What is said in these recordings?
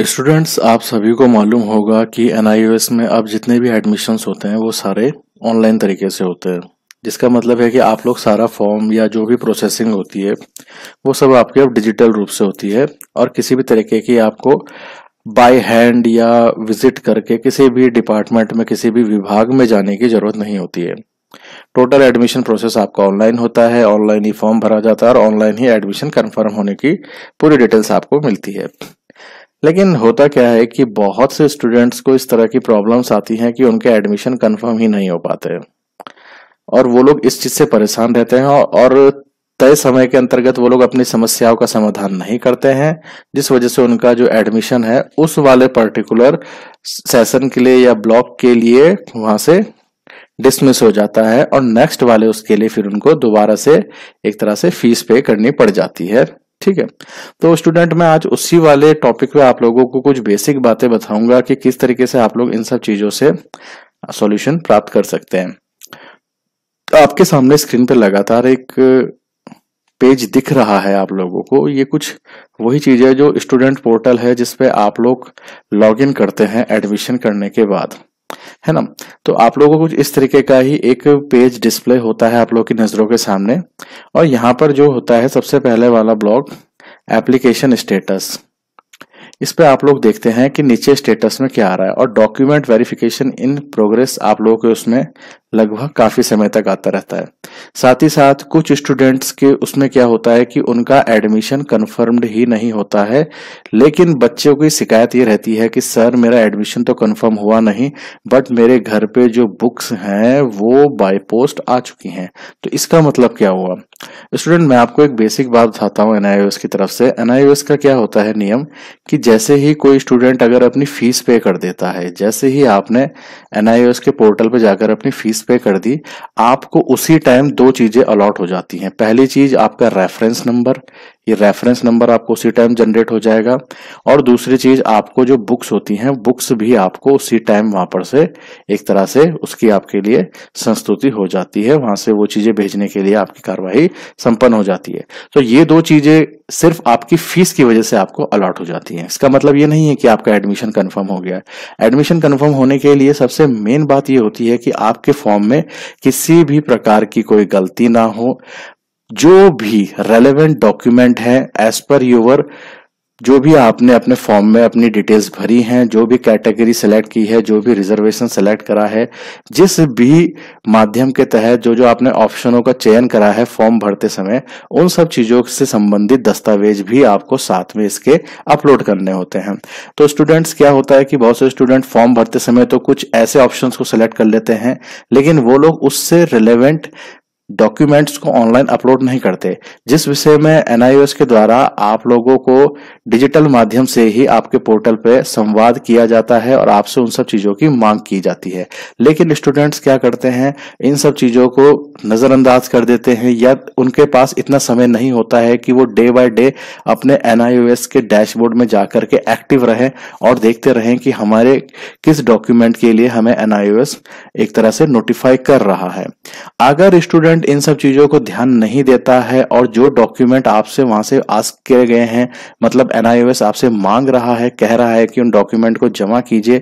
students आप सभी को मालूम होगा कि एन में अब जितने भी एडमिशन्स होते हैं वो सारे ऑनलाइन तरीके से होते हैं जिसका मतलब है कि आप लोग सारा फॉर्म या जो भी प्रोसेसिंग होती है वो सब आपके अब डिजिटल रूप से होती है और किसी भी तरीके की आपको बाय हैंड या विजिट करके किसी भी डिपार्टमेंट में किसी भी विभाग में जाने की जरूरत नहीं होती है टोटल एडमिशन प्रोसेस आपका ऑनलाइन होता है ऑनलाइन ही फॉर्म भरा जाता है और ऑनलाइन ही एडमिशन कंफर्म होने की पूरी डिटेल्स आपको मिलती है लेकिन होता क्या है कि बहुत से स्टूडेंट्स को इस तरह की प्रॉब्लम्स आती हैं कि उनके एडमिशन कंफर्म ही नहीं हो पाते और वो लोग इस चीज़ से परेशान रहते हैं और तय समय के अंतर्गत वो लोग अपनी समस्याओं का समाधान नहीं करते हैं जिस वजह से उनका जो एडमिशन है उस वाले पर्टिकुलर सेशन के लिए या ब्लॉक के लिए वहां से डिसमिस हो जाता है और नेक्स्ट वाले उसके लिए फिर उनको दोबारा से एक तरह से फीस पे करनी पड़ जाती है ठीक है तो स्टूडेंट मैं आज उसी वाले टॉपिक पे आप लोगों को कुछ बेसिक बातें बताऊंगा कि किस तरीके से आप लोग इन सब चीजों से सॉल्यूशन प्राप्त कर सकते हैं तो आपके सामने स्क्रीन पर लगातार एक पेज दिख रहा है आप लोगों को ये कुछ वही चीज है जो स्टूडेंट पोर्टल है जिसपे आप लोग लॉग करते हैं एडमिशन करने के बाद है ना तो आप लोगों को कुछ इस तरीके का ही एक पेज डिस्प्ले होता है आप लोगों की नज़रों के सामने और यहां पर जो होता है सबसे पहले वाला ब्लॉग एप्लीकेशन स्टेटस इस पर आप लोग देखते हैं कि नीचे स्टेटस में क्या आ रहा है और डॉक्यूमेंट वेरिफिकेशन इन प्रोग्रेस आप लोगों के उसमें लगभग काफ़ी समय तक आता रहता है साथ ही साथ कुछ स्टूडेंट्स के उसमें क्या होता है कि उनका एडमिशन कन्फर्म्ड ही नहीं होता है लेकिन बच्चों की शिकायत ये रहती है कि सर मेरा एडमिशन तो कन्फर्म हुआ नहीं बट मेरे घर पे जो बुक्स हैं वो बाय पोस्ट आ चुकी हैं तो इसका मतलब क्या हुआ स्टूडेंट मैं आपको एक बेसिक बात बताता हूँ एनआईओएस की तरफ से एनआईओएस का क्या होता है नियम कि जैसे ही कोई स्टूडेंट अगर अपनी फीस पे कर देता है जैसे ही आपने एनआईओएस के पोर्टल पर जाकर अपनी फीस पे कर दी आपको उसी टाइम टाइम दो चीजें अलॉट हो जाती हैं पहली चीज आपका रेफरेंस नंबर ये रेफरेंस नंबर आपको उसी टाइम जनरेट हो जाएगा और दूसरी चीज आपको जो बुक्स होती हैं बुक्स भी आपको उसी टाइम वहां पर से एक तरह से उसकी आपके लिए संस्तुति हो जाती है वहां से वो चीजें भेजने के लिए आपकी कार्यवाही संपन्न हो जाती है तो ये दो चीजें सिर्फ आपकी फीस की वजह से आपको अलॉट हो जाती है इसका मतलब ये नहीं है कि आपका एडमिशन कन्फर्म हो गया एडमिशन कन्फर्म होने के लिए सबसे मेन बात ये होती है कि आपके फॉर्म में किसी भी प्रकार की कोई गलती ना हो जो भी रेलेवेंट डॉक्यूमेंट है एज पर यूवर जो भी आपने अपने फॉर्म में अपनी डिटेल्स भरी हैं जो भी कैटेगरी सेलेक्ट की है जो भी रिजर्वेशन सेलेक्ट करा है जिस भी माध्यम के तहत जो जो आपने ऑप्शनों का चयन करा है फॉर्म भरते समय उन सब चीज़ों से संबंधित दस्तावेज भी आपको साथ में इसके अपलोड करने होते हैं तो स्टूडेंट्स क्या होता है कि बहुत से स्टूडेंट फॉर्म भरते समय तो कुछ ऐसे ऑप्शन को सिलेक्ट कर लेते हैं लेकिन वो लोग उससे रिलेवेंट डॉक्यूमेंट्स को ऑनलाइन अपलोड नहीं करते जिस विषय में एन के द्वारा आप लोगों को डिजिटल माध्यम से ही आपके पोर्टल पे संवाद किया जाता है और आपसे उन सब चीज़ों की मांग की जाती है लेकिन स्टूडेंट्स क्या करते हैं इन सब चीज़ों को नज़रअंदाज कर देते हैं या उनके पास इतना समय नहीं होता है कि वो डे बाय डे अपने एन के डैशबोर्ड में जाकर के एक्टिव रहें और देखते रहें कि हमारे किस डॉक्यूमेंट के लिए हमें एन एक तरह से नोटिफाई कर रहा है अगर स्टूडेंट स्टूडेंट इन सब चीज़ों को ध्यान नहीं देता है और जो डॉक्यूमेंट आपसे वहां से आस्क किए गए हैं मतलब एनआईओएस आपसे मांग रहा है कह रहा है कि उन डॉक्यूमेंट को जमा कीजिए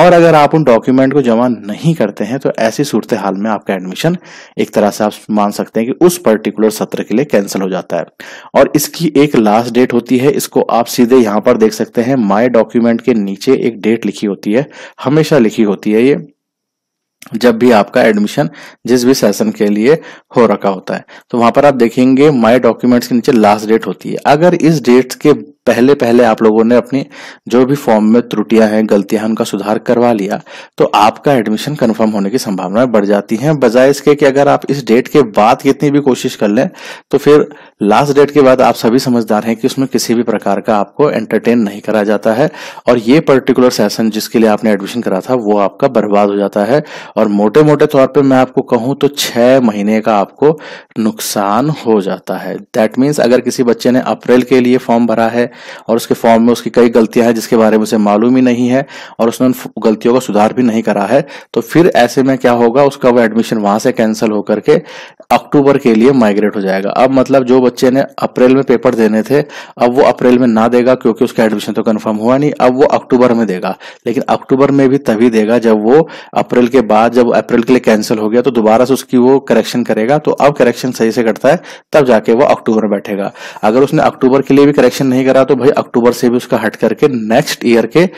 और अगर आप उन डॉक्यूमेंट को जमा नहीं करते हैं तो ऐसी सूरत हाल में आपका एडमिशन एक तरह से आप मान सकते हैं कि उस पर्टिकुलर सत्र के लिए कैंसिल हो जाता है और इसकी एक लास्ट डेट होती है इसको आप सीधे यहां पर देख सकते हैं माई डॉक्यूमेंट के नीचे एक डेट लिखी होती है हमेशा लिखी होती है ये जब भी आपका एडमिशन जिस भी सेशन के लिए हो रखा होता है तो वहां पर आप देखेंगे माय डॉक्यूमेंट्स के नीचे लास्ट डेट होती है अगर इस डेट के पहले पहले आप लोगों ने अपनी जो भी फॉर्म में त्रुटियां हैं गलतियां हैं उनका सुधार करवा लिया तो आपका एडमिशन कंफर्म होने की संभावना बढ़ जाती है बजाय इसके कि अगर आप इस डेट के बाद कितनी भी कोशिश कर लें तो फिर लास्ट डेट के बाद आप सभी समझदार हैं कि उसमें किसी भी प्रकार का आपको एंटरटेन नहीं करा जाता है और ये पर्टिकुलर सेशन जिसके लिए आपने एडमिशन करा था वो आपका बर्बाद हो जाता है और मोटे मोटे तौर पर मैं आपको कहूं तो छह महीने का आपको नुकसान हो जाता है दैट मीन्स अगर किसी बच्चे ने अप्रैल के लिए फॉर्म भरा है और उसके फॉर्म में उसकी कई गलतियां हैं जिसके बारे में उसे मालूम ही नहीं है और उसने उन गलतियों का सुधार भी नहीं करा है तो फिर ऐसे में क्या होगा उसका वो एडमिशन वहां से कैंसिल होकर के अक्टूबर के लिए माइग्रेट हो जाएगा अब मतलब जो बच्चे ने अप्रैल में पेपर देने थे अब वो अप्रैल में ना देगा क्योंकि उसका एडमिशन तो कन्फर्म हुआ नहीं अब वो अक्टूबर में देगा लेकिन अक्टूबर में भी तभी देगा जब वो अप्रैल के बाद जब अप्रैल के लिए कैंसिल हो गया तो दोबारा से उसकी वो करेक्शन करेगा तो अब करेक्शन सही से करता है तब जाके वो अक्टूबर में बैठेगा अगर उसने अक्टूबर के लिए भी करेक्शन नहीं करा तो भाई अक्टूबर से भी उसका हट करके नेक्स्ट ईयर के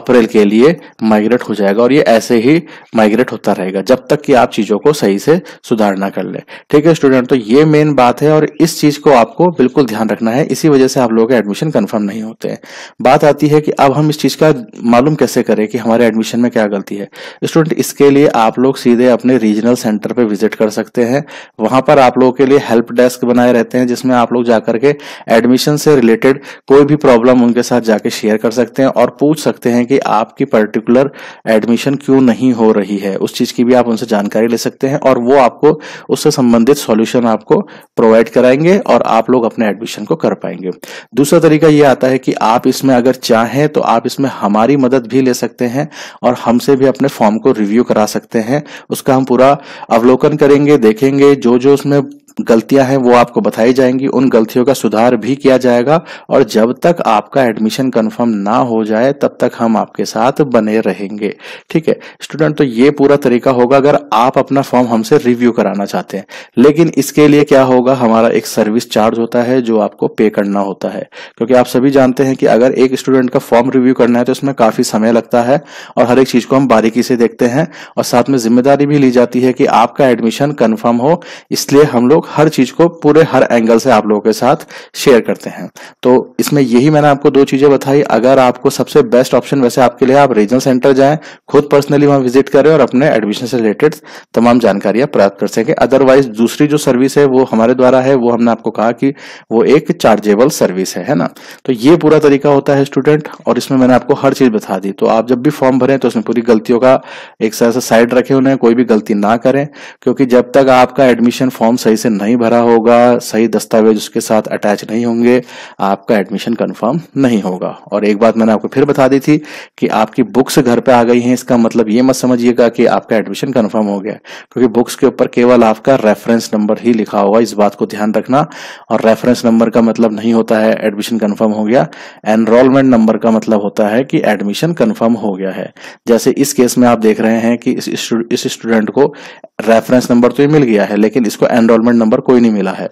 अप्रैल के लिए माइग्रेट हो जाएगा और ये ऐसे ही माइग्रेट होता रहेगा जब तक कि आप चीजों को सही से सुधार ना कर ले ठीक है स्टूडेंट तो ये मेन बात है और इस चीज चीज को आपको बिल्कुल ध्यान रखना है इसी वजह से आप लोगों के एडमिशन कंफर्म नहीं होते हैं बात आती है कि अब हम इस चीज का मालूम कैसे करें कि हमारे एडमिशन में क्या गलती है स्टूडेंट इसके लिए आप लोग सीधे अपने रीजनल सेंटर पर विजिट कर सकते हैं वहां पर आप लोगों के लिए हेल्प डेस्क बनाए रहते हैं जिसमें आप लोग जाकर के एडमिशन से रिलेटेड कोई भी प्रॉब्लम उनके साथ जाके शेयर कर सकते हैं और पूछ सकते हैं कि आपकी पर्टिकुलर एडमिशन क्यों नहीं हो रही है उस चीज की भी आप उनसे जानकारी ले सकते हैं और वो आपको उससे संबंधित सॉल्यूशन आपको प्रोवाइड कराएंगे और आप लोग अपने एडमिशन को कर पाएंगे दूसरा तरीका ये आता है कि आप इसमें अगर चाहें तो आप इसमें हमारी मदद भी ले सकते हैं और हमसे भी अपने फॉर्म को रिव्यू करा सकते हैं उसका हम पूरा अवलोकन करेंगे देखेंगे जो जो उसमें गलतियां हैं वो आपको बताई जाएंगी उन गलतियों का सुधार भी किया जाएगा और जब तक आपका एडमिशन कंफर्म ना हो जाए तब तक हम आपके साथ बने रहेंगे ठीक है स्टूडेंट तो ये पूरा तरीका होगा अगर आप अपना फॉर्म हमसे रिव्यू कराना चाहते हैं लेकिन इसके लिए क्या होगा हमारा एक सर्विस चार्ज होता है जो आपको पे करना होता है क्योंकि आप सभी जानते हैं कि अगर एक स्टूडेंट का फॉर्म रिव्यू करना है तो उसमें काफी समय लगता है और हर एक चीज को हम बारीकी से देखते हैं और साथ में जिम्मेदारी भी ली जाती है कि आपका एडमिशन कन्फर्म हो इसलिए हम लोग लोग हर चीज को पूरे हर एंगल से आप लोगों के साथ शेयर करते हैं तो इसमें यही मैंने आपको दो चीजें बताई अगर आपको सबसे बेस्ट ऑप्शन वैसे आपके लिए आप रीजनल सेंटर जाएं खुद पर्सनली वहां विजिट करें और अपने एडमिशन से रिलेटेड तमाम जानकारियां प्राप्त कर सके अदरवाइज दूसरी जो सर्विस है वो हमारे द्वारा है वो हमने आपको कहा कि वो एक चार्जेबल सर्विस है है ना तो ये पूरा तरीका होता है स्टूडेंट और इसमें मैंने आपको हर चीज बता दी तो आप जब भी फॉर्म भरें तो उसमें पूरी गलतियों का एक साइड रखे उन्हें कोई भी गलती ना करें क्योंकि जब तक आपका एडमिशन फॉर्म सही से नहीं भरा होगा सही दस्तावेज उसके साथ अटैच नहीं होंगे आपका एडमिशन कंफर्म नहीं होगा और एक बात मैंने आपको फिर बता दी थी कि आपकी बुक्स घर पे आ गई हैं इसका मतलब ये मत समझिएगा कि आपका एडमिशन कंफर्म हो गया क्योंकि बुक्स के ऊपर केवल आपका रेफरेंस नंबर ही लिखा होगा इस बात को ध्यान रखना और रेफरेंस नंबर का मतलब नहीं होता है एडमिशन कन्फर्म हो गया एनरोलमेंट नंबर का मतलब होता है कि एडमिशन कन्फर्म हो गया है जैसे इस केस में आप देख रहे हैं कि इस स्टूडेंट को रेफरेंस नंबर तो ही मिल गया है लेकिन इसको एनरोलमेंट नंबर कोई नहीं मिला है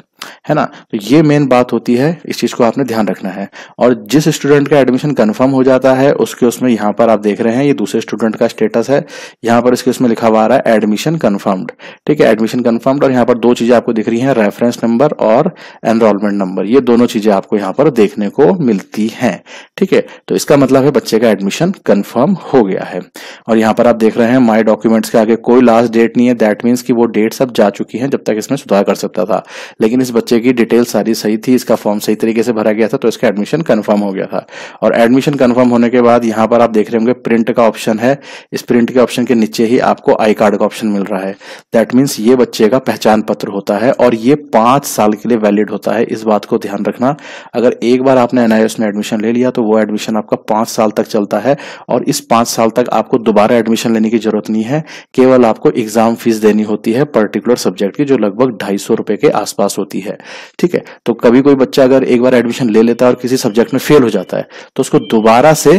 है ना तो ये मेन बात होती है इस चीज को आपने ध्यान रखना है और जिस स्टूडेंट का एडमिशन कंफर्म हो जाता है उसके उसमें यहां पर आप देख रहे हैं ये दूसरे स्टूडेंट का स्टेटस है यहां पर इसके उसमें लिखा हुआ रहा है एडमिशन कंफर्म्ड ठीक है एडमिशन कंफर्म्ड और यहां पर दो चीजें आपको दिख रही है रेफरेंस नंबर और एनरोलमेंट नंबर ये दोनों चीजें आपको यहां पर देखने को मिलती है ठीक है तो इसका मतलब है बच्चे का एडमिशन कन्फर्म हो गया है और यहां पर आप देख रहे हैं माई डॉक्यूमेंट्स के आगे कोई लास्ट डेट नहीं है दैट मीन्स की वो डेट सब जा चुकी है जब तक इसमें सुधार कर सकता था लेकिन इस बच्चे की डिटेल सारी सही थी इसका फॉर्म सही तरीके से भरा गया था तो इसका एडमिशन कन्फर्म हो गया था और एडमिशन कन्फर्म होने के बाद यहाँ पर आप देख रहे होंगे प्रिंट का ऑप्शन है इस प्रिंट के ऑप्शन के नीचे ही आपको आई कार्ड का ऑप्शन मिल रहा है दैट मीन्स ये बच्चे का पहचान पत्र होता है और ये पांच साल के लिए वैलिड होता है इस बात को ध्यान रखना अगर एक बार आपने एनआईएस में एडमिशन ले लिया तो वो एडमिशन आपका पांच साल तक चलता है और इस पांच साल तक आपको दोबारा एडमिशन लेने की जरूरत नहीं है केवल आपको एग्जाम फीस देनी होती है पर्टिकुलर सब्जेक्ट की जो लगभग ढाई सौ रुपए के आसपास होती है है ठीक है तो कभी कोई बच्चा अगर एक बार एडमिशन ले लेता है और किसी सब्जेक्ट में फेल हो जाता है तो उसको दोबारा से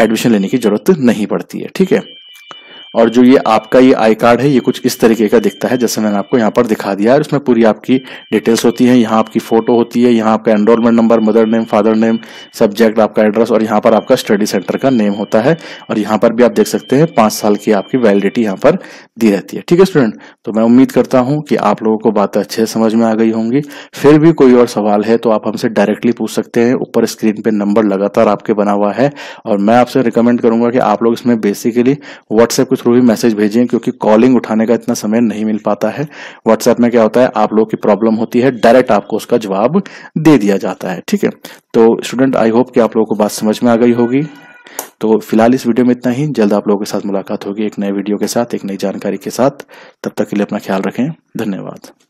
एडमिशन लेने की जरूरत नहीं पड़ती है ठीक है और जो ये आपका ये आई कार्ड है ये कुछ इस तरीके का दिखता है जैसे मैंने आपको यहाँ पर दिखा दिया है उसमें पूरी आपकी डिटेल्स होती है यहाँ आपकी फोटो होती है यहाँ आपका enrolment number mother name father name subject आपका एड्रेस और यहाँ पर आपका स्टडी सेंटर का नेम होता है और यहाँ पर भी आप देख सकते हैं पांच साल की आपकी वैलिडिटी यहाँ पर दी रहती है ठीक है स्टूडेंट तो मैं उम्मीद करता हूँ कि आप लोगों को बात अच्छे समझ में आ गई होंगी फिर भी कोई और सवाल है तो आप हमसे डायरेक्टली पूछ सकते हैं ऊपर स्क्रीन पे नंबर लगातार आपके बना हुआ है और मैं आपसे रिकमेंड करूंगा कि आप लोग इसमें बेसिकली व्हाट्सएप थ्रू भी मैसेज भेजिए क्योंकि कॉलिंग उठाने का इतना समय नहीं मिल पाता है व्हाट्सएप में क्या होता है आप लोगों की प्रॉब्लम होती है डायरेक्ट आपको उसका जवाब दे दिया जाता है ठीक है तो स्टूडेंट आई होप कि आप लोगों को बात समझ में आ गई होगी तो फिलहाल इस वीडियो में इतना ही जल्द आप लोगों के साथ मुलाकात होगी एक नए वीडियो के साथ एक नई जानकारी के साथ तब तक के लिए अपना ख्याल रखें धन्यवाद